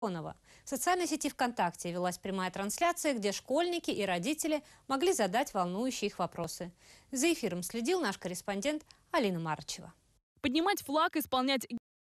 В социальной сети ВКонтакте велась прямая трансляция, где школьники и родители могли задать волнующие их вопросы. За эфиром следил наш корреспондент Алина Марчева. Поднимать флаг, исполнять